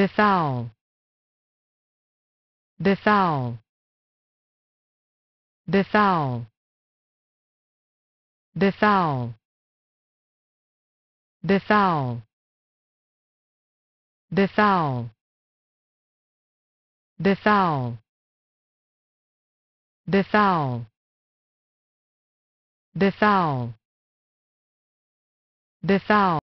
befoul befoul befoul befoul befoul befoul befoul befoul befoul befoul